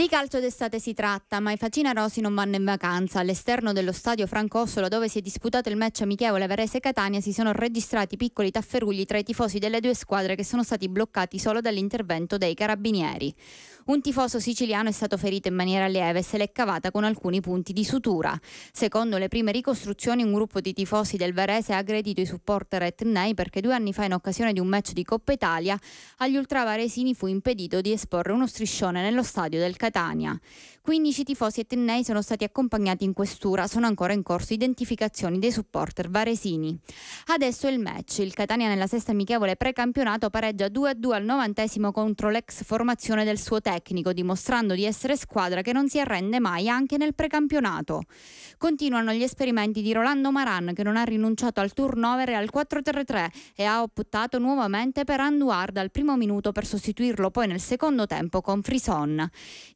Di calcio d'estate si tratta, ma i Facina Rosi non vanno in vacanza. All'esterno dello stadio Francossolo, dove si è disputato il match amichevole Varese-Catania, si sono registrati piccoli tafferugli tra i tifosi delle due squadre che sono stati bloccati solo dall'intervento dei carabinieri. Un tifoso siciliano è stato ferito in maniera lieve e se l'è cavata con alcuni punti di sutura. Secondo le prime ricostruzioni, un gruppo di tifosi del Varese ha aggredito i supporter etnei perché due anni fa, in occasione di un match di Coppa Italia, agli ultravaresini fu impedito di esporre uno striscione nello stadio del Catania. 15 tifosi etnei sono stati accompagnati in questura, sono ancora in corso identificazioni dei supporter varesini. Adesso il match, il Catania nella sesta amichevole precampionato pareggia 2-2 al novantesimo contro l'ex formazione del suo tecnico, dimostrando di essere squadra che non si arrende mai anche nel precampionato. Continuano gli esperimenti di Rolando Maran che non ha rinunciato al turnover e al 4-3-3 e ha optato nuovamente per Anduard al primo minuto per sostituirlo poi nel secondo tempo con Frison.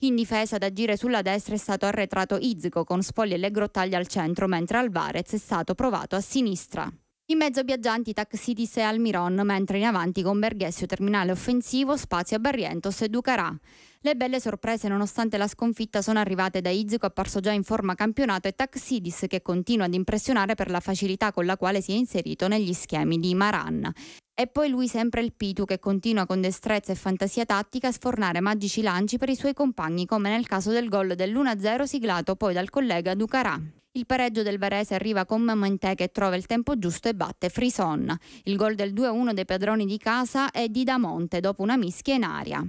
In difesa ad agire su sulla destra è stato arretrato Izzico con Spogli e le grottaglie al centro, mentre Alvarez è stato provato a sinistra. In mezzo viaggianti taxi di Sé Almiron, mentre in avanti con Berghessio terminale offensivo, Spazio a Barrientos e Ducarà. Le belle sorprese nonostante la sconfitta sono arrivate da Izico, apparso già in forma campionato e Taxidis che continua ad impressionare per la facilità con la quale si è inserito negli schemi di Maran. E poi lui sempre il Pitu che continua con destrezza e fantasia tattica a sfornare magici lanci per i suoi compagni come nel caso del gol dell'1-0 siglato poi dal collega Ducarà. Il pareggio del Varese arriva con Mamentè che trova il tempo giusto e batte Frison. Il gol del 2-1 dei padroni di casa è di Damonte dopo una mischia in aria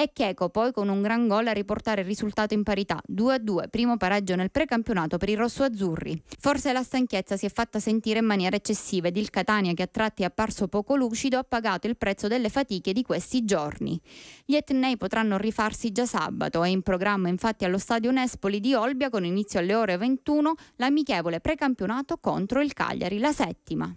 e Chieco poi con un gran gol a riportare il risultato in parità 2-2, primo pareggio nel precampionato per i rossoazzurri. Forse la stanchezza si è fatta sentire in maniera eccessiva ed il Catania che a tratti è apparso poco lucido ha pagato il prezzo delle fatiche di questi giorni. Gli etnei potranno rifarsi già sabato, è in programma infatti allo stadio Nespoli di Olbia con inizio alle ore 21 l'amichevole precampionato contro il Cagliari, la settima.